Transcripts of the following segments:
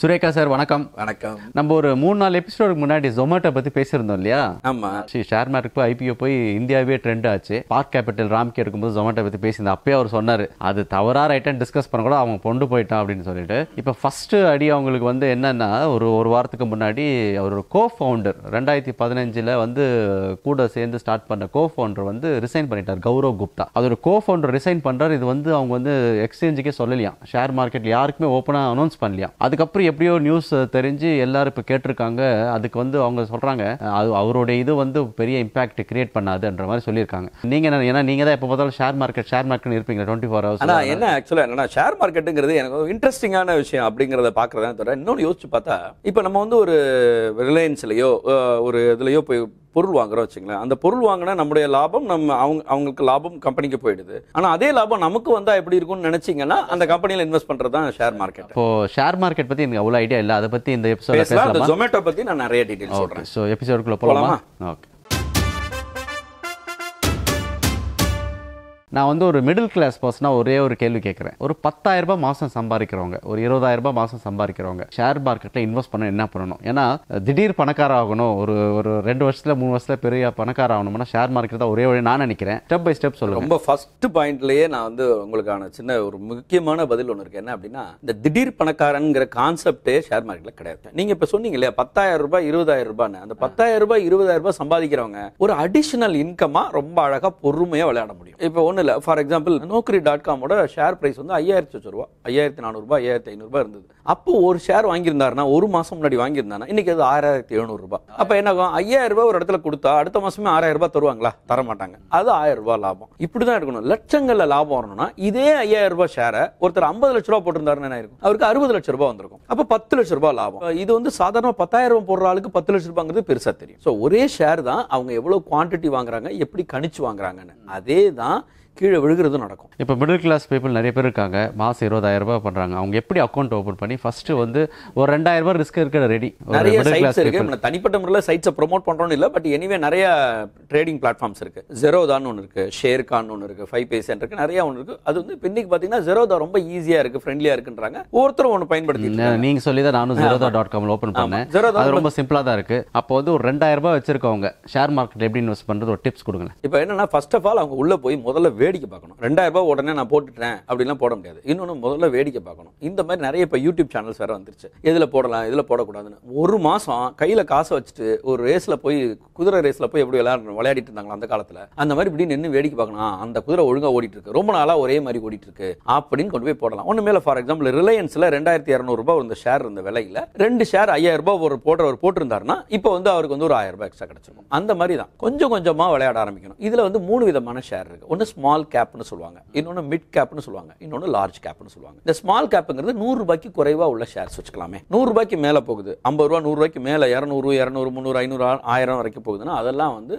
Surekha sir வணக்கம் வணக்கம் நம்ம ஒரு மூணு நாலு எபிசோடுக்கு முன்னாடி ஜொமேட்டோ பத்தி பேசியிருந்தோம் இல்லையா ஆமா சரி ஷேர் மார்க்கெட் போய் ஐபிஓ போய் இந்தியாவே ட்ரெண்ட் ஆச்சு பார்க் கேபிட்டல் ராம்கே இருக்கும்போது ஜொமேட்டோ பத்தி பேசியிருந்தா அப்பயே அவர் சொன்னார் அது தவறா ரைட்டாக டிஸ்கஸ் பண்ண கூட அவங்க கொண்டு போயிட்டான் அப்படின்னு சொல்லிட்டு இப்போ ஃபர்ஸ்ட் அடி அவங்களுக்கு வந்து என்னன்னா ஒரு ஒரு வாரத்துக்கு முன்னாடி அவர் ஒரு கோ ஃபவுண்டர் ரெண்டாயிரத்தி பதினஞ்சில் வந்து கூட சேர்ந்து ஸ்டார்ட் பண்ண கோ ஃபவுண்டர் வந்து ரிசைன் பண்ணிட்டார் கௌரவ் குப்தா அது ஒரு கோ ஃபவுண்டர் ரிசைன் பண்றாரு இது வந்து அவங்க வந்து எக்ஸ்சேஞ்சுக்கே சொல்லலையா ஷேர் மார்க்கெட்ல யாருக்குமே ஓப்பனாக அனௌன்ஸ் பண்ணலையா அதுக்கப்புறம் அவரு எப்படியோ நியூஸ் தெரிஞ்சு எல்லாரும் இப்போ கேட்டிருக்காங்க அதுக்கு வந்து அவங்க சொல்கிறாங்க அது அவருடைய இது வந்து பெரிய இம்பாக்ட் கிரியேட் பண்ணாதுன்ற மாதிரி சொல்லியிருக்காங்க நீங்கள் ஏன்னா நீங்கள் தான் எப்போ பார்த்தாலும் ஷேர் மார்க்கெட் ஷேர் மார்க்கெட் இருப்பீங்க டுவெண்ட்டி ஃபோர் ஹவர்ஸ் ஆனால் என்ன ஆக்சுவலாக என்னன்னா ஷேர் மார்க்கெட்டுங்கிறது எனக்கு இன்ட்ரெஸ்டிங்கான விஷயம் அப்படிங்கிறத பார்க்குறதான் தவிர இன்னொன்று யோசிச்சு பார்த்தா இப்போ நம்ம வந்து ஒரு ரிலையன்ஸ்லையோ ஒரு இதுலையோ போய் பொருள் வாங்குறோம் வச்சுங்களேன் அந்த பொருள் வாங்கினா நம்முடைய லாபம் நம்ம அவங்க அவங்களுக்கு லாபம் கம்பெனிக்கு போயிடுது ஆனால் அதே லாபம் நமக்கு வந்தால் எப்படி இருக்கும்னு நினைச்சிங்கன்னா அந்த கம்பெனியில் இன்வெஸ்ட் பண்ணுறது தான் ஷேர் மார்க்கெட் இப்போ ஷேர் மார்க்கெட் பற்றி எனக்கு அவ்வளோ ஐடியா இல்லை அதை பற்றி இந்த எபிசோட் ஜொமேட்டோ பற்றி நான் நிறைய டீடைல் சொல்கிறேன் ஸோ எபிசோடுக்குள்ளே போகலாமா ஓகே நான் வந்து ஒரு மிடில் கிளாஸ் பர்சனாக ஒரே ஒரு கேள்வி கேட்குறேன் ஒரு ரூபாய் மாதம் சம்பாதிக்கிறவங்க ஒரு ரூபாய் மாதம் சம்பாதிக்கிறவங்க ஷேர் மார்க்கெட்டில் இன்வெஸ்ட் பண்ண என்ன பண்ணணும் ஏன்னா திடீர் பணக்கார ஆகணும் ஒரு ஒரு ரெண்டு வருஷத்தில் மூணு வருஷத்தில் பெரிய பணக்கார ஆகணும்னா ஷேர் மார்க்கெட் தான் ஒரே வழி நான் நினைக்கிறேன் ஸ்டெப் பை ஸ்டெப் சொல்லுங்கள் ரொம்ப ஃபர்ஸ்ட் பாயிண்ட்லேயே நான் வந்து உங்களுக்கான சின்ன ஒரு முக்கியமான பதில் ஒன்று இருக்குது என்ன அப்படின்னா இந்த திடீர் பணக்காரங்கிற கான்செப்டே ஷேர் மார்க்கெட்டில் கிடையாது நீங்கள் இப்போ சொன்னீங்க இல்லையா பத்தாயிரம் ரூபாய் இருபதாயிரம் ரூபான்னு அந்த பத்தாயிரம் ரூபாய் இருபதாயிரம் ரூபாய் சம்பாதிக்கிறவங்க ஒரு அடிஷனல் இன்கமாக ரொம்ப அழகாக பொறுமையாக விளையாட முடியும் இப்போ ஒன்று ஒன்றும் இல்லை ஃபார் எக்ஸாம்பிள் நோக்கரி டாட் காமோட ஷேர் ப்ரைஸ் வந்து ஐயாயிரத்தி லட்ச ரூபா ஐயாயிரத்தி நானூறுபா ஐயாயிரத்தி ஐநூறுபா இருந்தது அப்போ ஒரு ஷேர் வாங்கியிருந்தாருன்னா ஒரு மாதம் முன்னாடி வாங்கியிருந்தாருன்னா இன்னைக்கு அது ஆறாயிரத்தி எழுநூறுபா அப்போ என்ன ஆகும் ஐயாயிரம் ஒரு இடத்துல கொடுத்தா அடுத்த மாதமே ஆறாயிரம் ரூபாய் தருவாங்களா தர மாட்டாங்க அது ஆயிரம் ரூபாய் லாபம் இப்படி தான் இருக்கணும் லட்சங்களில் லாபம் வரணும்னா இதே ஐயாயிரம் ரூபாய் ஷேரை ஒருத்தர் ஐம்பது லட்ச ரூபா போட்டிருந்தாருன்னு என்ன இருக்கும் அவருக்கு அறுபது லட்ச ரூபா வந்திருக்கும் அப்போ பத்து லட்ச ரூபா லாபம் இது வந்து சாதாரண பத்தாயிரம் ரூபாய் போடுற ஆளுக்கு பத்து லட்ச ரூபாங்கிறது பெருசாக தெரியும் ஸோ ஒரே ஷேர் தான் அவங்க எவ்வளோ குவான்டிட்டி வாங்குறாங்க எப்படி கணிச்சு வாங்குறாங்கன்னு அதே தான் கீழே விழுகிறது நடக்கும் இப்போ மிடில் கிளாஸ் பீப்புள் நிறைய பேர் இருக்காங்க மாதம் இருபதாயிரம் ரூபாய் பண்ணுறாங்க அவங்க எப்படி அக்கௌண்ட் ஓப்பன் பண்ணி ஃபஸ்ட்டு வந்து ஒரு ரெண்டாயிரம் ரூபாய் ரிஸ்க் இருக்கிற ரெடி நிறைய சைட்ஸ் இருக்கு தனிப்பட்ட முறையில் சைட்ஸை ப்ரொமோட் பண்ணுறோம்னு இல்லை பட் எனிவே நிறைய ட்ரேடிங் பிளாட்ஃபார்ம்ஸ் இருக்கு ஜெரோதான்னு ஒன்று இருக்கு கான் ஒன்று இருக்கு ஃபைவ் பேஸ் இருக்கு நிறைய ஒன்று இருக்கு அது வந்து இன்னைக்கு பார்த்தீங்கன்னா ஜெரோதா ரொம்ப ஈஸியாக இருக்கு ஃப்ரெண்ட்லியாக இருக்குன்றாங்க ஒருத்தரும் ஒன்று பயன்படுத்தி நீங்கள் சொல்லி தான் நானும் ஜெரோதா டாட் காமில் ஓப்பன் பண்ணேன் ஜெரோதா ரொம்ப சிம்பிளாக தான் இருக்கு அப்போ வந்து ஒரு ரெண்டாயிரம் ரூபாய் வச்சிருக்கவங்க ஷேர் மார்க்கெட் எப்படி இன்வெஸ்ட் பண்ணுறது ஒரு டிப்ஸ் கொடுங்க இப்போ என்னன்னா ஃபர்ஸ்ட் ஆஃப் ஆல் அவங்க உள்ள போய் முதல்ல வேடிக்கை பார்க்கணும் ரெண்டாயிரம் ரூபாய் உடனே நான் போட்டுட்டேன் அப்படிலாம் போட முடியாது இன்னொன்று முதல்ல வேடிக்கை பார்க்கணும் இந்த மாதிரி நிறைய இப்போ யூடியூப் சேனல்ஸ் வேறு வந்துருச்சு இதில் போடலாம் இதில் போடக்கூடாதுன்னு ஒரு மாதம் கையில் காசை வச்சுட்டு ஒரு ரேஸில் போய் குதிரை ரேஸில் போய் எப்படி விளையாடணும் விளையாடிட்டு இருந்தாங்களா அந்த காலத்தில் அந்த மாதிரி இப்படின்னு நின்று வேடிக்கை பார்க்கணும் அந்த குதிரை ஒழுங்காக ஓடிட்டு இருக்கு ரொம்ப நாளாக ஒரே மாதிரி ஓடிட்டு இருக்கு அப்படின்னு கொண்டு போய் போடலாம் ஒன்று மேலே ஃபார் எக்ஸாம்பிள் ரிலையன்ஸில் ரெண்டாயிரத்தி இரநூறுபா இருந்த ஷேர் இருந்த விலையில் ரெண்டு ஷேர் ஐயாயிரம் ஒரு போடுறவர் போட்டிருந்தாருன்னா இப்போ வந்து அவருக்கு வந்து ஒரு ஆயிரம் ரூபாய் எக்ஸ்ட்ரா கிடச்சிருக்கும் அந்த மாதிரி தான் கொஞ்சம் கொஞ்சமாக விளையாட ஆரம்பிக்கணும் இதில் வந்து மூணு விதமான ஷேர் இருக்குது ஒன்று ஸ்மால் ஸ்மால் கேப்னு சொல்லுவாங்க இன்னொன்று மிட் கேப்னு சொல்லுவாங்க இன்னொன்று லார்ஜ் கேப்னு சொல்லுவாங்க இந்த ஸ்மால் கேப்புங்கிறது நூறுரூபாய்க்கு குறைவாக உள்ள ஷேர்ஸ் வச்சுக்கலாமே நூறு ரூபாய்க்கு மேலே போகுது ஐம்பது ரூபா நூறு ரூபாய்க்கு மேலே இரநூறு இரநூறு முந்நூறு ஐநூறு ஆயிரம் வரைக்கும் போகுதுன்னா அதெல்லாம் வந்து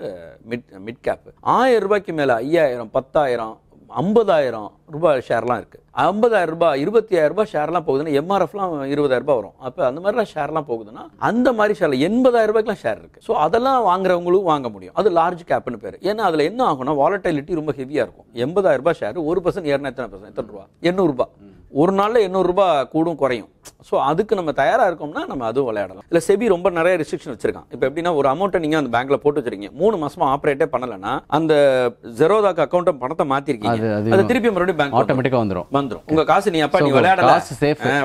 மிட் மிட் கேப் ஆயிரம் ரூபாய்க்கு மேலே ஐயாயிரம் பத்தாயிரம் ஐம்பதாயிரம் ரூபாய் ஷேர்லாம் இருக்குது ஐம்பதாயிரம் ரூபாய் இருபத்தி ஆயிரம் ரூபாய் ஷேர்லாம் போகுதுன்னா எம்ஆர்எஃப்லாம் இருபதாயிரம் ரூபாய் வரும் அப்போ அந்த மாதிரிலாம் ஷேர்லாம் போகுதுன்னா அந்த மாதிரி ஷேர்ல எண்பதாயிரம் ரூபாய்க்குலாம் ஷேர் இருக்குது ஸோ அதெல்லாம் வாங்குறவங்களும் வாங்க முடியும் அது லார்ஜ் கேப்னு பேர் ஏன்னா அதில் என்ன ஆகும்னா வாலட்டிலிட்டி ரொம்ப ஹெவியாக இருக்கும் எண்பதாயிரம் ரூபாய் ஷேர் ஒரு பர்சன்ட் எத்தனை பர்சன்ட் எத்தனை ரூபா எண்ணூறுபா ஒரு நாளில் எண்ணூறுரூபா கூடும் குறையும் ஸோ அதுக்கு நம்ம தயாராக இருக்கோம்னா நம்ம அதுவும் விளையாடலாம் இல்லை செபி ரொம்ப நிறைய ரெஸ்ட்ரிக்ஷன் வச்சிருக்கான் இப்போ எப்படின்னா ஒரு அமௌண்ட்டை நீங்கள் அந்த பேங்க்கில் போட்டு வச்சிருக்கீங்க மூணு மாசமா ஆப்ரேட்டே பண்ணலைன்னா அந்த ஜெரோதாக்கு அக்கௌண்ட்டை பணத்தை மாற்றிருக்கீங்க அது திருப்பி மறுபடியும் பேங்க் ஆட்டோமேட்டிக்காக வந்துடும் வந்துடும் உங்கள் காசு நீ அப்பா நீ விளையாடலாம்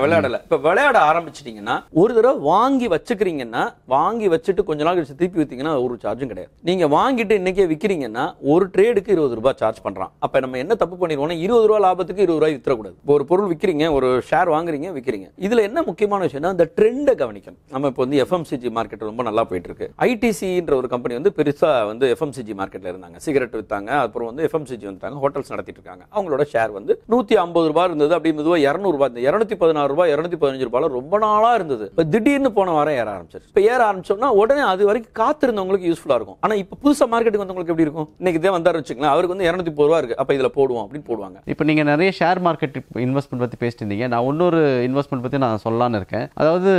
விளையாடல இப்போ விளையாட ஆரம்பிச்சிட்டிங்கன்னா ஒரு தடவை வாங்கி வச்சுக்கிறீங்கன்னா வாங்கி வச்சுட்டு கொஞ்ச நாள் கழிச்சு திருப்பி விற்றீங்கன்னா ஒரு சார்ஜும் கிடையாது நீங்கள் வாங்கிட்டு இன்னைக்கே விற்கிறீங்கன்னா ஒரு ட்ரேடுக்கு இருபது ரூபாய் சார்ஜ் பண்ணுறான் அப்போ நம்ம என்ன தப்பு பண்ணிடுவோம்னா இருபது ரூபா லாபத்துக்கு இருபது ரூபாய் விற்றக்கூடாது ஒரு பொருள் விற்கிறீங்க ஒரு ஷேர் வாங்குறீங்க விற்கிறீங்க இதில் என்ன முக்கியமான விஷயம்னா இந்த ட்ரெண்டை கவனிக்கணும் நம்ம இப்போ வந்து எஃப்எம்சிஜி மார்க்கெட் ரொம்ப நல்லா போயிட்டு இருக்கு ஐடிசின்ற ஒரு கம்பெனி வந்து பெருசாக வந்து எஃப்எம்சிஜி மார்க்கெட்டில் இருந்தாங்க சிகரெட் விற்றாங்க அப்புறம் வந்து எஃப்எம்சிஜி வந்துட்டாங்க ஹோட்டல்ஸ் நடத்திட்டு இருக்காங்க அவங்களோட ஷேர் வந்து நூற்றி ஐம்பது ரூபாய் இருந்தது அப்படி மெதுவாக இரநூறுபா இந்த இரநூத்தி பதினாறு ரூபாய் இரநூத்தி பதினஞ்சு ரூபாய் ரொம்ப நாளாக இருந்தது இப்போ திடீர்னு போன வாரம் ஏற ஆரம்பிச்சிருச்சு இப்போ ஏற ஆரம்பிச்சோம்னா உடனே அது வரைக்கும் காத்திருந்தவங்களுக்கு யூஸ்ஃபுல்லாக இருக்கும் ஆனால் இப்போ புதுசாக மார்க்கெட்டுக்கு வந்தவங்களுக்கு எப்படி இருக்கும் இன்னைக்கு தான் வந்தாரு வச்சுக்கலாம் அவருக்கு வந்து இரநூத்தி பத்து ரூபா இருக்கு அப்போ இதில் போடுவோம் அப்படின்னு போடுவாங்க இப்போ நீங்கள் நிறைய ஷேர் மார்க்கெட் இன்வெஸ்ட்மெண்ட் பற்றி பேசிட்டு நான் இன்னொரு இன்வெஸ்ட்மெண்ட் பற்றி நான் சொல்லலாம்னு இருக்கேன் அதாவது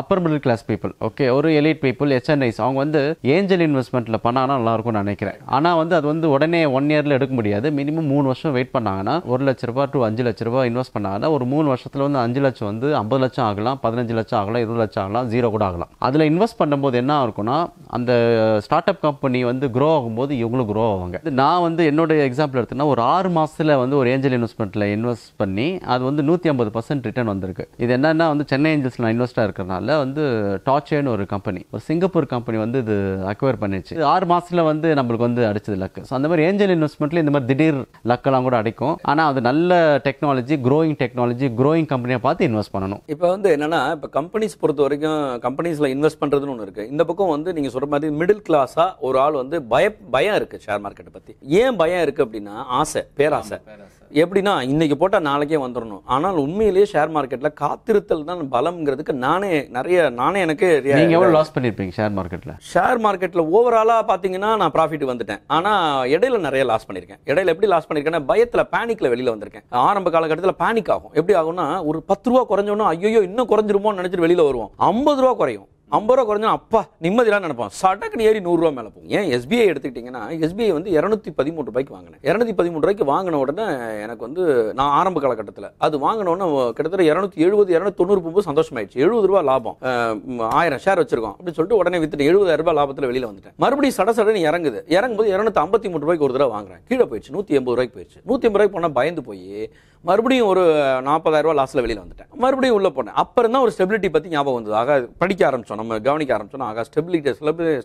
upper middle class people okay ஒரு எலிட் பீப்புள் எஸ்என்ஐஸ் அவங்க வந்து ஏஞ்சல் இன்வெஸ்ட்மெண்ட்டில் நல்லா இருக்கும்னு நினைக்கிறேன் ஆனால் வந்து அது வந்து உடனே ஒன் இயரில் எடுக்க முடியாது மினிமம் மூணு வருஷம் வெயிட் பண்ணாங்கன்னா ஒரு லட்ச ரூபா டு அஞ்சு லட்ச ரூபா இன்வெஸ்ட் பண்ணாங்கன்னா ஒரு மூணு வருஷத்தில் வந்து அஞ்சு லட்சம் வந்து ஐம்பது லட்சம் ஆகலாம் பதினஞ்சு லட்சம் ஆகலாம் இருபது லட்சம் ஆகலாம் ஜீரோ கூட ஆகலாம் அதில் இன்வெஸ்ட் பண்ணும்போது என்ன இருக்கும்னா அந்த ஸ்டார்ட் அப் கம்பெனி வந்து க்ரோ ஆகும்போது இவங்களும் க்ரோ ஆவாங்க நான் வந்து என்னோட எக்ஸாம்பிள் எடுத்தேன்னா ஒரு ஆறு மாதத்தில் வந்து ஒரு ஏஞ்சல் இன்வெஸ்ட்மெண்ட்டில் இன்வெஸ்ட் பண்ணி அது வந்து நூற்றி ஐம்பது பர்சன்ட் ரிட்டர்ன் வந்திருக்கு இது என்னென்னா வந்து சென்னை ஏஞ்சல்ஸ் நான் இன்வெஸ்டாக இருக்கிறனால வந்து டாச்சேன்னு ஒரு கம்பெனி ஒரு சிங்கப்பூர் கம்பெனி வந்து இது அக்வயர் பண்ணிச்சு ஆறு மாதத்தில் வந்து நம்மளுக்கு வந்து அடிச்சது லக்கு ஸோ அந்த மாதிரி ஏஞ்சல் இன்வெஸ்ட்மெண்ட்டில் இந்த மாதிரி திடீர் லக்கெல்லாம் கூட அடிக்கும் ஆனால் அது நல்ல டெக்னாலஜி க்ரோயிங் டெக்னாலஜி க்ரோயிங் கம்பெனியை பார்த்து இன்வெஸ்ட் பண்ணணும் இப்போ வந்து என்னென்னா இப்போ கம்பெனிஸ் பொறுத்த வரைக்கும் கம்பெனிஸில் இன்வெஸ்ட் பண்ணுறதுன்னு ஒன்று இருக்குது இந்த பக்கம் வந்து நீங்கள் சொல்கிற மாதிரி மிடில் கிளாஸாக ஒரு ஆள் வந்து பய பயம் இருக்குது ஷேர் மார்க்கெட்டை பற்றி ஏன் பயம் இருக்குது அப்படின்னா ஆசை பேராசை எப்படின்னா இன்றைக்கி போட்டால் நாளைக்கே வந்துடணும் ஆனால் உண்மையிலேயே ஷேர் மார்க்கெட்டில் காத்திருத்தல் தான் பலம்ங்கிறதுக்கு நானே நிறைய நானே எனக்கு நீங்கள் எவ்வளோ லாஸ் பண்ணியிருப்பீங்க ஷேர் மார்க்கெட்டில் ஷேர் மார்க்கெட்டில் ஓவராலாக பார்த்தீங்கன்னா நான் ப்ராஃபிட் வந்துட்டேன் ஆனால் இடையில நிறைய லாஸ் பண்ணியிருக்கேன் இடையில எப்படி லாஸ் பண்ணியிருக்கேன்னா பயத்தில் பேனிக்கில் வெளியில் வந்திருக்கேன் ஆரம்ப காலகட்டத்தில் பேனிக் ஆகும் எப்படி ஆகும்னா ஒரு பத்து ரூபா குறைஞ்சோன்னா ஐயோ இன்னும் குறைஞ்சிருமோன்னு நினச்சிட்டு வெளியில் வருவோம் ஐம்பது ரூபா குறையும் ஐம்பது ரூபா குறைஞ்சா அப்பா நிம்மதியெல்லாம் நினைப்போம் சடக்குன்னு ஏறி நூறுரூவா மேலே போகும் ஏன் எஸ்பிஐ எடுத்துக்கிட்டிங்கன்னா எஸ்பிஐ வந்து இரநூத்தி பதிமூணு ரூபாய்க்கு வாங்கினேன் இரநூத்தி பதிமூணு ரூபாய்க்கு வாங்கின உடனே எனக்கு வந்து நான் ஆரம்ப காலகட்டத்தில் அது வாங்கினோடனே கிட்டத்தட்ட இரநூத்தி எழுபது இரநூத்தி தொண்ணூறு போகும்போது சந்தோஷமாயிடுச்சு எழுபது ரூபா லாபம் ஆயிரம் ஷேர் வச்சிருக்கோம் அப்படின்னு சொல்லிட்டு உடனே வித்துட்டு எழுபதாயிரம் ரூபாய் லாபத்தில் வெளியில் வந்துட்டேன் மறுபடியும் சட சடன்னு இறங்குது இறங்கும்போது இரநூத்தி ஐம்பத்தி மூணு ரூபாய்க்கு ஒரு தடவை வாங்குறேன் கீழே போயிடுச்சு நூற்றி எண்பது ரூபாய்க்கு போயிடுச்சு நூற்றி எண்பது ரூபாய்க்கு போனால் பயந்து போய் மறுபடியும் ஒரு நாற்பதாயிரரூவா லாஸில் வெளியில் வந்துட்டேன் மறுபடியும் உள்ளே போனேன் அப்புறம் தான் ஒரு ஸ்டெபிலிட்டி பற்றி ஞாபகம் வந்தது ஆக படிக்க ஆரம்பித்தோம் நம்ம கவனிக்க ஆரம்பிச்சோம் ஆகா ஸ்டெபிலிட்டி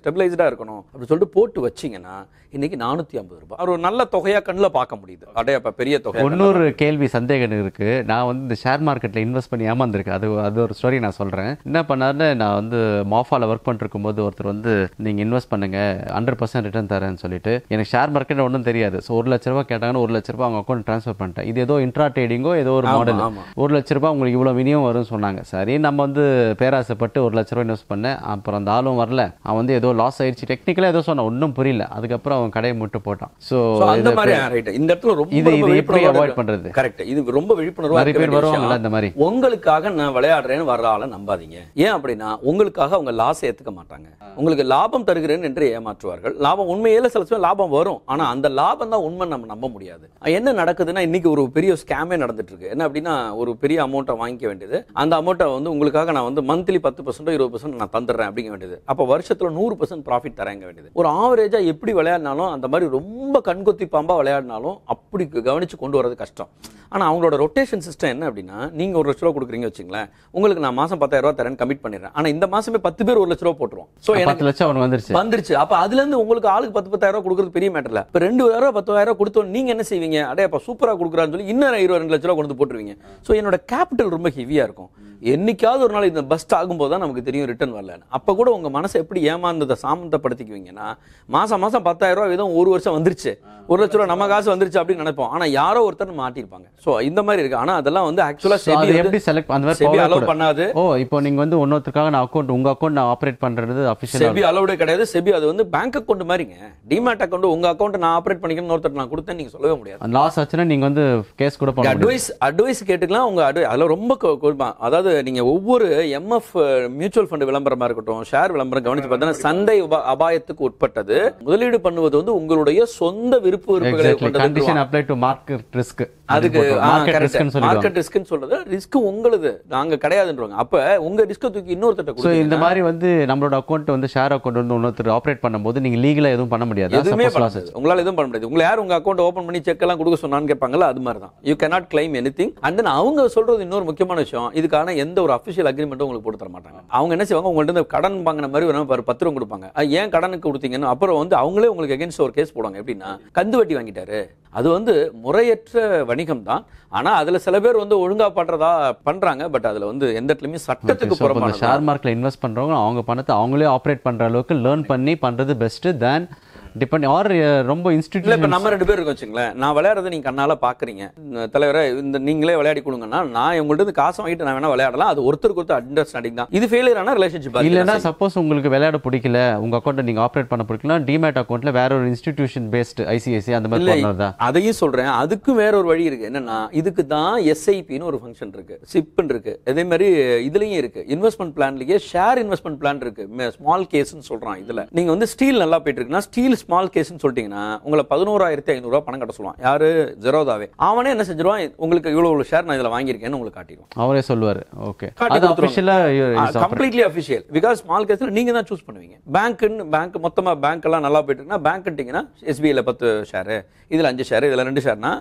ஸ்டெபிலைஸ்டாக இருக்கணும் அப்படின்னு சொல்லிட்டு போட்டு வச்சிங்கன்னா இன்றைக்கி நானூற்றி ஐம்பது ரூபாய் ஒரு நல்ல தொகையாக கண்ணில் பார்க்க முடியுது அப்படியே இப்போ பெரிய தொகை இன்னொரு கேள்வி சந்தேகம் இருக்குது நான் வந்து இந்த ஷேர் மார்க்கெட்டில் இன்வெஸ்ட் பண்ணி ஏமாந்துருக்கேன் அது அது ஒரு ஸ்டோரி நான் சொல்கிறேன் என்ன பண்ணார்னு நான் வந்து மாஃபாவில் ஒர்க் பண்ணிருக்கும் போது ஒருத்தர் வந்து நீங்கள் இன்வெஸ்ட் பண்ணுங்கள் ஹண்ட்ரட் பர்சன்ட் ரிட்டர்ன் தரேன்னு சொல்லிட்டு எனக்கு ஷேர் மார்க்கெட் ஒன்றும் தெரியாது ஸோ ஒரு லட்ச ரூபா கேட்டாங்கன்னு ஒரு லட்ச ரூபா அவங்க அக்கௌண்ட் ட்ரான்ஸ்ஃபர் பண்ணிட்டேன் இது ஏதோ இன்ட்ரா ட்ரேடிங்கோ ஏதோ ஒரு மாடல் ஒரு லட்ச ரூபாய் உங்களுக்கு இவ்வளோ மினிமம் வரும்னு சொன்னாங்க சரி நம்ம வந்து பேராசைப்பட்டு ஒரு லட்ச ரூபாய் இன்வெஸ்ட் பண்ணேன் அப்புறம் அந்த ஆளும் வரல அவன் வந்து ஏதோ லாஸ் ஆயிடுச்சு டெக்னிக்கலாக ஏதோ சொன்னான் ஒன்றும் புரியல அதுக்கப்புறம் அவன் கடையை முட்டு போட்டான் ஸோ இந்த மாதிரி இந்த இடத்துல ரொம்ப இது இது எப்படி அவாய்ட் பண்ணுறது கரெக்ட் இது ரொம்ப விழிப்புணர்வு நிறைய பேர் வருவாங்கல்ல இந்த மாதிரி உங்களுக்காக நான் விளையாடுறேன்னு வர்ற ஆளை நம்பாதீங்க ஏன் அப்படின்னா உங்களுக்காக அவங்க லாஸ் ஏற்றுக்க மாட்டாங்க உங்களுக்கு லாபம் தருகிறேன் என்று ஏமாற்றுவார்கள் லாபம் உண்மையில சில சமயம் லாபம் வரும் ஆனால் அந்த லாபம் தான் உண்மை நம்ம நம்ப முடியாது என்ன நடக்குதுன்னா இன்னைக்கு ஒரு பெரிய ஸ்கேமே நடந்துட்டு இருக்கு என்ன அப்படின்னா ஒரு பெரிய அமௌண்ட்டை வாங்கிக்க வேண்டியது அந்த அமௌண்ட்டை வந்து உங்களுக்காக நான் வந்து மந்த்லி பத்து பர்சன்ட் இருபது பர்சன்ட் நான் தந்துடுறேன் அப்படிங்க வேண்டியது அப்போ வருஷத்தில் நூறு பர்சன்ட் ப்ராஃபிட் தரங்க வேண்டியது ஒரு ஆவரேஜாக எப்படி விளையாடினாலும் அந்த மாதிரி ரொம்ப கண்கொத்தி பாம்பாக விளையாடினாலும் அப்படி கவனித்து கொண்டு வரது கஷ்டம் ஆனால் அவங்களோட ரொட்டேஷன் சிஸ்டம் என்ன அப்படின்னா நீங்கள் ஒரு லட்ச ரூபா கொடுக்குறீங்க வச்சுங்களேன் உங்களுக்கு நான் மாதம் பத்தாயிரம் ரூபா தரேன் கமிட் பண்ணிடுறேன் ஆனால் இந்த மாதமே பத்து பேர் ஒரு லட்ச ரூபா போட்டுருவோம் ஸோ எனக்கு லட்சம் அவன் வந்துருச்சு வந்துருச்சு அப்போ அதுலேருந்து உங்களுக்கு ஆளுக்கு பத்து பத்தாயிரம் ரூபா கொடுக்குறது பெரிய இல்லை இப்போ ரெண்டு ரூபா பத்தாயிரம் ரூபா கொடுத்தோம் நீங்கள் என்ன செய்வீங்க அடே அப்போ சூப்பராக கொடுக்குறான்னு சொல்லி இன்னும் இருபது ரெண்டு லட்ச ரூபா கொண்டு போட்டுருவீங்க ஸோ என்னோட கேபிட்டல் ரொம்ப ஹெவியாக இருக்கும் என்னைக்காவது ஒரு நாள் இந்த பஸ்ட் ஆகும்போது தான் நமக்கு தெரியும் ரிட்டர்ன் வரலன்னு அப்போ கூட உங்கள் மனசை எப்படி ஏமாந்ததை சாமந்தப்படுத்திக்குவீங்கன்னா மாதம் மாதம் பத்தாயிரம் ரூபா விதம் ஒரு வருஷம் வந்துருச்சு ஒரு லட்ச ரூபா நம்ம காசு வந்துருச்சு அப்படின்னு நினைப்போம் ஆனால் யாரோ ஒருத்தர் மாட்டிருப்பாங்க ஸோ இந்த மாதிரி இருக்குது ஆனால் அதெல்லாம் வந்து ஆக்சுவலாக செபி எப்படி செலக்ட் அந்த மாதிரி செபி அலோவ் பண்ணாது ஓ இப்போ நீங்கள் வந்து ஒன்னொருத்தருக்காக நான் அக்கௌண்ட் உங்கள் அக்கௌண்ட் நான் ஆப்ரேட் பண்ணுறது அஃபிஷியல் செபி அலோவ்டே கிடையாது செபி அது வந்து பேங்க் அக்கௌண்ட் மாதிரிங்க டிமேட் அக்கௌண்ட் உங்கள் அக்கௌண்ட் நான் ஆப்ரேட் பண்ணிக்கணும்னு ஒருத்தர் நான் கொடுத்தேன் நீங்கள் சொல்லவே முடியாது லாஸ் ஆச்சுன்னா நீங்கள் வந்து கேஸ் கூட பண்ண அட்வைஸ் அட்வைஸ் கேட்டுக்கலாம் உங்கள் அட்வை அதெல்லாம் ரொம்ப கொடுப்பான் அதாவது நீங்கள் ஒவ்வொரு எம்எஃப் மியூச்சுவல் ஃபண்ட் விளம்பரமாக இருக்கட்டும் ஷேர் விளம்பரம் கவனித்து பார்த்தீங்கன்னா சந்தை அபாயத்துக்கு உட்பட்டது முதலீடு பண்ணுவது வந்து உங்களுடைய சொந்த அப்ளை டு மார்க்கெட் விருப்பங்களை அதுக்கு சொல்றது ரிஸ்க் நாங்க அப்ப உங்க ரிஸ்க் தூக்கி இந்த மாதிரி நம்மளோட வந்து அக்கௌண்ட் பண்ணும்போது நீங்க லீகலா எதுவும் பண்ண முடியாது உங்களால எதுவும் பண்ண முடியாது உங்க அக்கௌண்ட் ஓபன் பண்ணி செக் எல்லாம் கொடுக்க சொன்னான்னு அது மாதிரி தான் யூ கேனாட் கிளைம் தென் அவங்க சொல்றது இன்னொரு முக்கியமான விஷயம் இதுக்கான எந்த ஒரு அக்ரிமெண்ட்டும் உங்களுக்கு மாட்டாங்க அவங்க என்ன செய்வாங்க கடன் மாதிரி கொடுப்பாங்க ஏன் அப்புறம் வந்து அவங்களே உங்களுக்கு ஒரு கேஸ் போடுவாங்க கந்து வட்டி வாங்கிட்டாரு அது வந்து முறையற்ற வணிகம் தான் தான் ஆனால் அதில் சில பேர் வந்து ஒழுங்காக பண்ணுறதா பண்ணுறாங்க பட் அதில் வந்து எந்த இடத்துலையுமே சட்டத்துக்கு புறமான ஷேர் மார்க்கில் இன்வெஸ்ட் பண்ணுறவங்க அவங்க பணத்தை அவங்களே ஆப்ரேட் பண்ணுற அளவுக்கு லேர்ன் பண்ணி பண்ணுறது best then depend or uh, ரொம்ப இன்ஸ்டியூட் இப்போ நம்ம ரெண்டு பேர் இருக்கோம் வச்சுங்களேன் நான் விளையாடுறத நீங்க கண்ணால பாக்குறீங்க தலைவரை இந்த நீங்களே விளையாடி கொடுங்கன்னா நான் உங்கள்கிட்ட காசு வாங்கிட்டு நான் வேணா விளையாடலாம் அது ஒருத்தருக்கு ஒருத்தர் அண்டர்ஸ்டாண்டிங் தான் இது ஃபெயிலியர் ஆனால் ரிலேஷன்ஷிப் இல்லைன்னா சப்போஸ் உங்களுக்கு விளையாட பிடிக்கல உங்க அக்கௌண்ட்டை நீங்க ஆப்ரேட் பண்ண பிடிக்கல டிமேட் அக்கௌண்ட்ல வேற ஒரு இன்ஸ்டிடியூஷன் பேஸ்டு ஐசிஐசி அந்த மாதிரி தான் அதையும் சொல்றேன் அதுக்கு வேற ஒரு வழி இருக்கு என்னன்னா இதுக்கு தான் எஸ்ஐபின்னு ஒரு ஃபங்க்ஷன் இருக்கு சிப்னு இருக்கு அதே மாதிரி இதுலயும் இருக்கு இன்வெஸ்ட்மெண்ட் பிளான்லயே ஷேர் இன்வெஸ்ட்மெண்ட் பிளான் இருக்கு ஸ்மால் கேஸ்னு சொல்றான் இதுல நீங்க வந்து ஸ்டீல் நல்லா போயிட்டு இருக்குன்னா ஸ்டீல் ஸ்மால் கேஸ்னு சொல்லிட்டீங்கன்னா உங்களை பதினோராயிரத்தி ஐநூறுரூவா பணம் கட்ட சொல்லுவான் யாரு ஜெரோதாவே அவனே என்ன செஞ்சிருவான் உங்களுக்கு இவ்வளோ இவ்வளோ ஷேர் நான் இதில் வாங்கியிருக்கேன்னு உங்களுக்கு காட்டிடுவான் அவரே சொல்லுவார் okay completely official because small கேஸில் நீங்கள் தான் சூஸ் பண்ணுவீங்க பேங்க்குன்னு பேங்க் மொத்தமாக பேங்க் எல்லாம் நல்லா போயிட்டு பேங்க்ட்டிங்கன்னா எஸ்பிஐயில் பத்து ஷேரு இதில் அஞ்சு ஷேர் இதில் ரெண்டு ஷேர்னா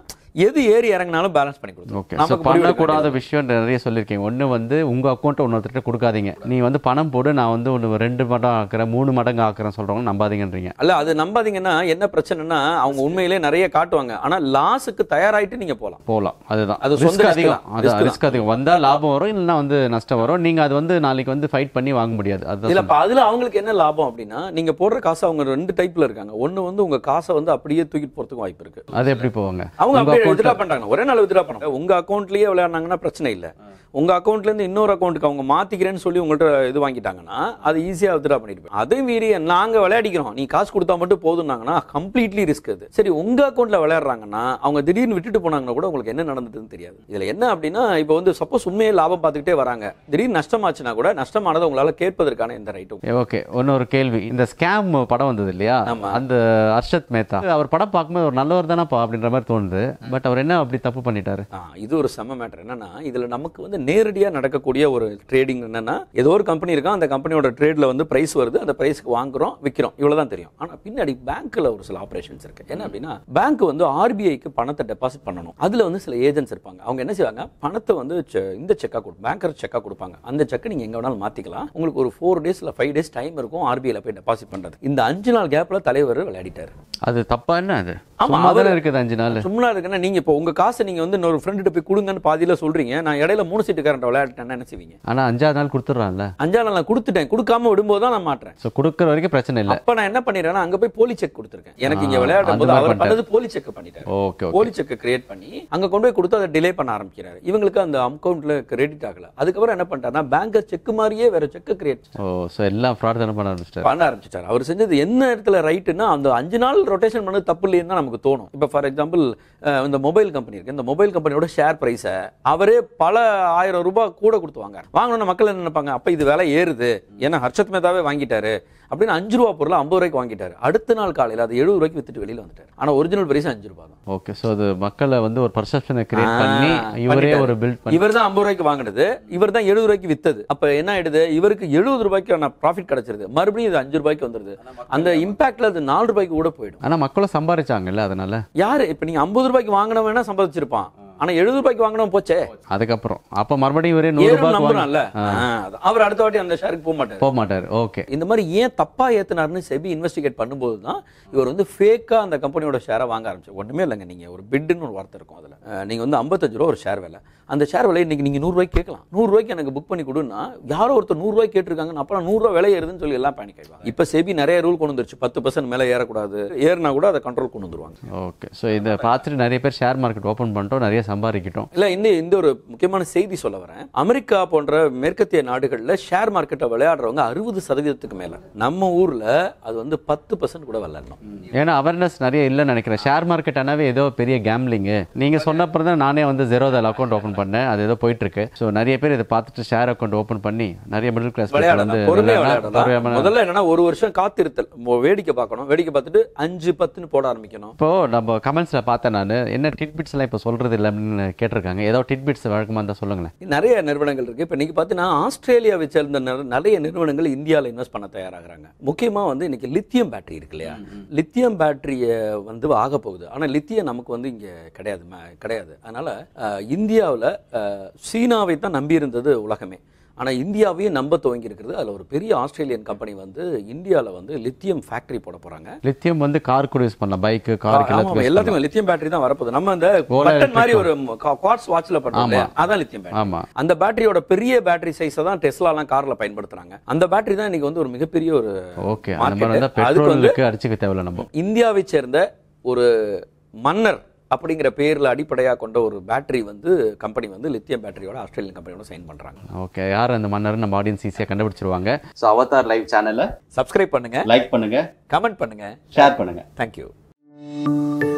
எது ஏறி இறங்கினாலும் பேலன்ஸ் பண்ணி கொடுக்கணும் ஓகே பண்ணக்கூடாத விஷயம் நிறைய சொல்லியிருக்கீங்க ஒன்று வந்து உங்கள் அக்கௌண்ட்டை இன்னொருத்தர்கிட்ட கொடுக்காதீங்க நீ வந்து பணம் போடு நான் வந்து ஒன்று ரெண்டு மடம் ஆக்குறேன் மூணு மடங்கு ஆக்குறேன்னு சொல்கிறவங்க நம்பாதீங்கன்றீங்க அல்ல அது நம்பாதீங்கன்னா என்ன பிரச்சனைனா அவங்க உண்மையிலே நிறைய காட்டுவாங்க ஆனால் லாஸுக்கு தயாராகிட்டு நீங்கள் போகலாம் போகலாம் அதுதான் அது சொந்த அதிகம் அது ரிஸ்க் அதிகம் வந்தால் லாபம் வரும் இல்லைன்னா வந்து நஷ்டம் வரும் நீங்கள் அது வந்து நாளைக்கு வந்து ஃபைட் பண்ணி வாங்க முடியாது அது இல்லை இப்போ அதில் அவங்களுக்கு என்ன லாபம் அப்படின்னா நீங்கள் போடுற காசு அவங்க ரெண்டு டைப்பில் இருக்காங்க ஒன்று வந்து உங்கள் காசை வந்து அப்படியே தூக்கிட்டு போகிறதுக்கு வாய்ப்பு இருக்குது அது எப்படி போவாங்க அவங்க வித்ரா பண்றாங்க ஒரே நாள் வித்ரா பண்ணாங்க உங்க அக்கௌண்ட்லயே விளையாடுனாங்கன்னா பிரச்சனை இல்லை உங்க அக்கௌண்ட்ல இருந்து இன்னொரு அக்கௌண்ட்டுக்கு அவங்க மாத்திக்கிறேன்னு சொல்லி உங்கள்கிட்ட இது வாங்கிட்டாங்கன்னா அது ஈஸியா வித்ரா பண்ணிருப்பேன் அதையும் மீறி நாங்க விளையாடிக்கிறோம் நீ காசு கொடுத்தா மட்டும் போதும்னாங்கன்னா கம்ப்ளீட்லி ரிஸ்க் அது சரி உங்க அக்கௌண்ட்ல விளையாடுறாங்கன்னா அவங்க திடீர்னு விட்டுட்டு போனாங்கன்னா கூட உங்களுக்கு என்ன நடந்ததுன்னு தெரியாது இதுல என்ன அப்படின்னா இப்போ வந்து சப்போஸ் உண்மையே லாபம் பார்த்துக்கிட்டே வராங்க திடீர்னு நஷ்டமாச்சுன்னா கூட நஷ்டமானதை உங்களால கேட்பதற்கான இந்த ரைட்டும் ஓகே இன்னொரு கேள்வி இந்த ஸ்கேம் படம் வந்தது இல்லையா அந்த அர்ஷத் மேத்தா அவர் படம் பார்க்கும்போது ஒரு நல்லவர் தானப்பா அப்படின்ற மாதிரி தோணுது பட் அவர் என்ன அப்படி தப்பு பண்ணிட்டாரு இது ஒரு செம்ம மேட்டர் என்னன்னா இதுல நமக்கு வந்து நேரடியாக நடக்கக்கூடிய ஒரு ட்ரேடிங் என்னன்னா ஏதோ ஒரு கம்பெனி இருக்கா அந்த கம்பெனியோட ட்ரேட்ல வந்து பிரைஸ் வருது அந்த பிரைஸ்க்கு வாங்குறோம் விற்கிறோம் இவ்வளவுதான் தெரியும் ஆனா பின்னாடி பேங்க்ல ஒரு சில ஆபரேஷன்ஸ் இருக்கு என்ன அப்படின்னா பேங்க் வந்து ஆர்பிஐக்கு பணத்தை டெபாசிட் பண்ணணும் அதுல வந்து சில ஏஜென்ட்ஸ் இருப்பாங்க அவங்க என்ன செய்வாங்க பணத்தை வந்து இந்த செக்கா கொடு பேங்கர் செக்கா கொடுப்பாங்க அந்த செக்கை நீங்க எங்க வேணாலும் மாத்திக்கலாம் உங்களுக்கு ஒரு ஃபோர் டேஸ் இல்லை ஃபைவ் டேஸ் டைம் இருக்கும் ஆர்பிஐல போய் டெபாசிட் பண்றது இந்த அஞ்சு நாள் கேப்ல தலைவர் விளையாடிட்டாரு அது தப்பா என்ன அது ஆமாம் அவர் இருக்குது அஞ்சு நாள் சும்மா இருக்குன்னா நீங்கள் இப்போ உங்கள் காசை நீங்கள் வந்து இன்னொரு ஃப்ரெண்டுகிட்ட போய் கொடுங்கன்னு பாதியில் சொல்கிறீங்க நான் இடையில மூணு சீட்டு கரண்ட் விளையாட்டேன் என்ன செய்வீங்க ஆனால் அஞ்சாவது நாள் கொடுத்துட்றான்ல அஞ்சாவது நாள் நான் கொடுத்துட்டேன் கொடுக்காம விடும்போது தான் நான் மாட்டுறேன் ஸோ கொடுக்குற வரைக்கும் பிரச்சனை இல்லை இப்போ நான் என்ன பண்ணிடுறேன்னா அங்கே போய் போலி செக் கொடுத்துருக்கேன் எனக்கு இங்கே விளையாடும் போது அவர் பண்ணது போலி செக் பண்ணிட்டேன் ஓகே போலி செக் கிரியேட் பண்ணி அங்கே கொண்டு போய் கொடுத்து அதை டிலே பண்ண ஆரம்பிக்கிறாரு இவங்களுக்கு அந்த அக்கௌண்ட்டில் கிரெடிட் ஆகல அதுக்கப்புறம் என்ன பண்ணிட்டாருன்னா பேங்கர் செக் மாதிரியே வேற செக் கிரியேட் ஓ ஸோ எல்லாம் ஃப்ராட் தானே பண்ண ஆரம்பிச்சிட்டார் பண்ண ஆரம்பிச்சிட்டார் அவர் செஞ்சது என்ன இடத்துல ரைட்டுன்னா அந்த அஞ்சு நாள் ரொட்டேஷன் பண்ணது தப்பு இல்லைன்னு தான் நமக்கு தோணும் இப்போ ஃபார் எக்ஸாம்பிள் இந்த மொபைல் கம்பெனி இருக்கு இந்த மொபைல் கம்பெனியோட ஷேர் ப்ரைஸை அவரே பல ஆயிரம் ரூபாய் கூட கொடுத்துவாங்க வாங்கணும்னு மக்கள் என்ன நினைப்பாங்க அப்போ இது விலை ஏறுது ஏன்னா ஹர்ஷத் மேதாவே வாங்கிட்டாரு அப்படின்னு அஞ்சு ரூபா பொருள் ஐம்பது ரூபாய்க்கு வாங்கிட்டாரு அடுத்த நாள் காலையில் அது எழுபது ரூபாய்க்கு வித்துட்டு வெளியில் வந்துட்டார் ஆனால் ஒரிஜினல் பிரைஸ் அஞ்சு ரூபா தான் ஓகே ஸோ அது மக்களை வந்து ஒரு பர்செப்ஷனை கிரியேட் பண்ணி இவரே ஒரு பில்ட் இவர் தான் ஐம்பது ரூபாய்க்கு வாங்கினது இவர் தான் எழுபது ரூபாய்க்கு வித்தது அப்போ என்ன ஆயிடுது இவருக்கு எழுபது ஆனால் ப்ராஃபிட் கிடைச்சிருது மறுபடியும் இது அஞ்சு ரூபாய்க்கு வந்துருது அந்த இம்பாக்டில் அது நாலு ரூபாய்க்கு கூட போயிடும் ஆனால் மக்களை சம்பாதிச்சாங்கல்ல அதனால யாரு இப்போ நீங்கள் ஐம்பது ரூபாய்க்கு வாங்கினவனா சம்பாதிச்சிருப்பான் ஆனா எழுபது ரூபாய்க்கு வாங்கினோம் போச்சே அதுக்கப்புறம் அப்ப மறுபடியும் ஒரே நூறு நம்புறான்ல அவர் அடுத்த வாட்டி அந்த ஷேருக்கு போக மாட்டார் போக மாட்டார் ஓகே இந்த மாதிரி ஏன் தப்பா ஏத்துனாருன்னு செபி இன்வெஸ்டிகேட் பண்ணும்போது தான் இவர் வந்து ஃபேக்கா அந்த கம்பெனியோட ஷேரை வாங்க ஆரம்பிச்சு ஒண்ணுமே இல்லைங்க நீங்க ஒரு பிட்டுன்னு ஒரு வார்த்தை இருக்கும் அதுல நீங்க வந்து ஐம்பத்தஞ்சு ரூபா ஒரு ஷேர் விலை அந்த ஷேர் விலை இன்னைக்கு நீங்க நூறுரூவாய்க்கு கேட்கலாம் நூறுரூவாய்க்கு எனக்கு புக் பண்ணி கொடுன்னா யாரோ ஒருத்தர் நூறுரூவாய்க்கு கேட்டிருக்காங்க அப்போ நூறுரூவா விலை ஏறுதுன்னு சொல்லி எல்லாம் பேனிக் ஆயிடுவாங்க இப்போ செபி நிறைய ரூல் கொண்டு வந்துருச்சு பத்து பர்சன்ட் மேலே ஏறக்கூடாது ஏறினா கூட அதை கண்ட்ரோல் கொண்டு வந்துருவாங்க ஓகே ஸோ இதை பார்த்துட்டு நிறைய பேர் ஷேர் மார்க்கெட் ஓப்பன் பண்ணிட்டோம் நிறைய சம்பாதிக்கிட்டோம் இல்லை இந்த இந்த ஒரு முக்கியமான செய்தி சொல்ல வரேன் அமெரிக்கா போன்ற மேற்கத்திய நாடுகள்ல ஷேர் மார்க்கெட்டை விளையாடுறவங்க அறுபது சதவீதத்துக்கு மேல நம்ம ஊர்ல அது வந்து பத்து பர்சன்ட் கூட விளையாடணும் ஏன்னா அவேர்னஸ் நிறைய இல்லைன்னு நினைக்கிறேன் ஷேர் ஆனவே ஏதோ பெரிய கேம்லிங் நீங்க சொன்னப்பறம் தான் நானே வந்து தல் அக்கௌண்ட் ஓப்பன் பண்ணேன் அது ஏதோ போயிட்டு இருக்கு ஸோ நிறைய பேர் இதை பார்த்துட்டு ஷேர் அக்கௌண்ட் ஓப்பன் பண்ணி நிறைய மிடில் கிளாஸ் வந்து முதல்ல என்னன்னா ஒரு வருஷம் காத்திருத்தல் வேடிக்கை பார்க்கணும் வேடிக்கை பார்த்துட்டு அஞ்சு பத்துன்னு போட ஆரம்பிக்கணும் இப்போ நம்ம கமெண்ட்ஸில் பார்த்தேன் நான் என்ன எல்லாம் இப்போ சொல்றது இல்லை அப்படின்னு கேட்டிருக்காங்க ஏதோ டிட்பிட்ஸ் வழக்கமாக இருந்தால் சொல்லுங்களேன் நிறைய நிறுவனங்கள் இருக்குது இப்போ இன்றைக்கி பார்த்தீங்கன்னா ஆஸ்திரேலியாவை சேர்ந்த நிறைய நிறுவனங்கள் இந்தியாவில் இன்வெஸ்ட் பண்ண தயாராகிறாங்க முக்கியமாக வந்து இன்றைக்கி லித்தியம் பேட்டரி இருக்கு இல்லையா லித்தியம் பேட்டரியை வந்து ஆக போகுது ஆனால் லித்தியம் நமக்கு வந்து இங்கே கிடையாது கிடையாது அதனால் இந்தியாவில் சீனாவை தான் நம்பியிருந்தது உலகமே ஆனால் இந்தியாவையும் நம்ப துவங்கியிருக்கிறது அதில் ஒரு பெரிய ஆஸ்திரேலியன் கம்பெனி வந்து இந்தியாவில் வந்து லித்தியம் ஃபேக்ட்ரி போட போகிறாங்க லித்தியம் வந்து கார் கூட யூஸ் பண்ணலாம் பைக்கு கார் எல்லாத்துக்கும் லித்தியம் பேட்டரி தான் வரப்போகுது நம்ம அந்த பட்டன் மாதிரி ஒரு குவாட்ஸ் வாட்சில் பண்ணுவோம் அதான் லித்தியம் பேட்டரி அந்த பேட்டரியோட பெரிய பேட்டரி சைஸை தான் டெஸ்லாலாம் காரில் பயன்படுத்துகிறாங்க அந்த பேட்டரி தான் இன்னைக்கு வந்து ஒரு மிகப்பெரிய ஒரு ஓகே அதுக்கு வந்து அடிச்சுக்க தேவையில்ல நம்ம இந்தியாவை சேர்ந்த ஒரு மன்னர் அப்படிங்கிற பேரில் அடிப்படையாக கொண்ட ஒரு பேட்டரி வந்து கம்பெனி வந்து லித்தியம் பேட்டரியோட ஆஸ்திரேலியன் கம்பெனியோட சைன் பண்ணுறாங்க ஓகே யார் அந்த மன்னர் நம்ம ஆடியன்ஸ் ஈஸியாக கண்டுபிடிச்சிருவாங்க ஸோ அவதார் லைவ் சேனலை சப்ஸ்கிரைப் பண்ணுங்கள் லைக் பண்ணுங்கள் கமெண்ட் பண்ணுங்கள் ஷேர் பண்ணுங்கள் தேங்க்யூ